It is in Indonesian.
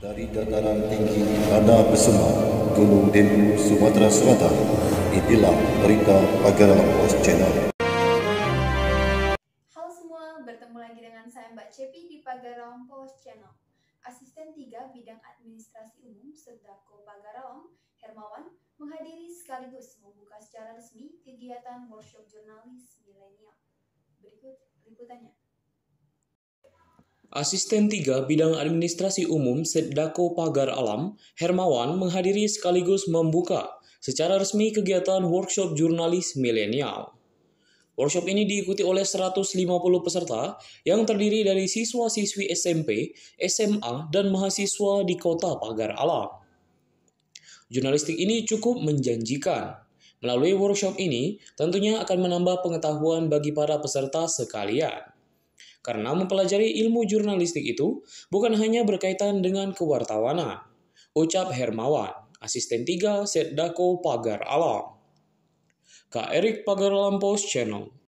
Dari dataran tinggi Tanda Besema, Gunung Dendu, Sumatera Selatan, itulah berita Pagar Pos Channel. Halo semua, bertemu lagi dengan saya Mbak Cepi di Pagarong Pos Channel. Asisten 3 Bidang Administrasi Umum sedako Pagarong Hermawan, menghadiri sekaligus membuka secara resmi kegiatan workshop jurnalis milenial. Berikut liputannya. Asisten 3 Bidang Administrasi Umum Sedako Pagar Alam, Hermawan menghadiri sekaligus membuka secara resmi kegiatan workshop jurnalis milenial. Workshop ini diikuti oleh 150 peserta yang terdiri dari siswa-siswi SMP, SMA, dan mahasiswa di kota Pagar Alam. Jurnalistik ini cukup menjanjikan. Melalui workshop ini, tentunya akan menambah pengetahuan bagi para peserta sekalian. Karena mempelajari ilmu jurnalistik itu bukan hanya berkaitan dengan kewartawanan. Ucap Hermawan, asisten tiga Setdako Pagar Alam. Kak Erik Pagar Alam Post Channel